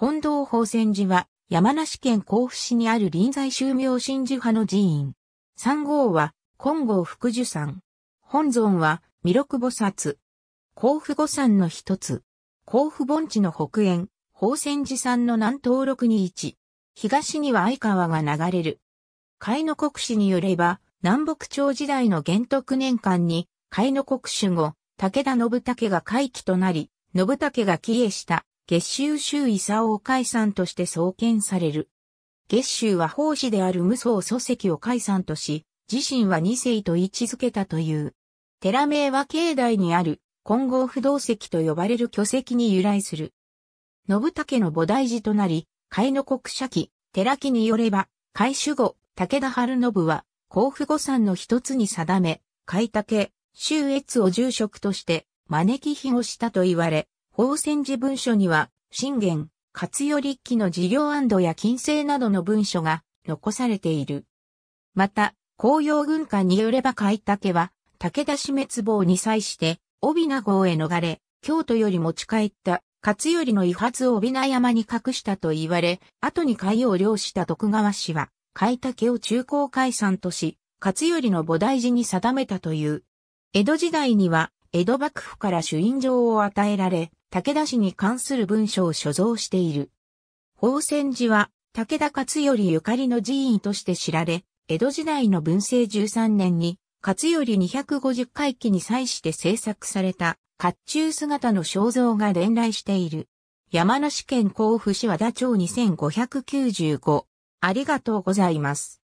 本堂法泉寺は、山梨県甲府市にある臨済宗明神寺派の寺院。三号は、金剛福寿山。本尊は、弥勒菩薩。甲府五山の一つ。甲府盆地の北縁、宝泉寺山の南東六に位置。東には相川が流れる。海の国史によれば、南北朝時代の元徳年間に、海の国主後、武田信武が回帰となり、信武が帰依した月州州伊佐を解散として創建される。月州は法師である無双祖籍を解散とし、自身は二世と位置づけたという。寺名は境内にある金剛不動石と呼ばれる巨石に由来する。信武の菩提寺となり、海の国社記、寺記によれば、海守護、武田春信は、甲府御山の一つに定め、海武、周越を住職として、招き碑をしたと言われ、大仙寺文書には、信玄、勝頼記の事業や金星などの文書が残されている。また、紅葉軍艦によれば海竹は、武田氏滅亡に際して、帯名号へ逃れ、京都より持ち帰った勝頼の遺髪を帯名山に隠したと言われ、後に海を漁した徳川氏は、海竹を中高海産とし、勝頼の菩提寺に定めたという。江戸時代には、江戸幕府から主印状を与えられ、武田氏に関する文書を所蔵している。宝泉寺は、武田勝頼ゆかりの寺院として知られ、江戸時代の文政13年に、勝頼250回忌に際して制作された、甲冑姿の肖像が伝来している。山梨県甲府市和田町2595。ありがとうございます。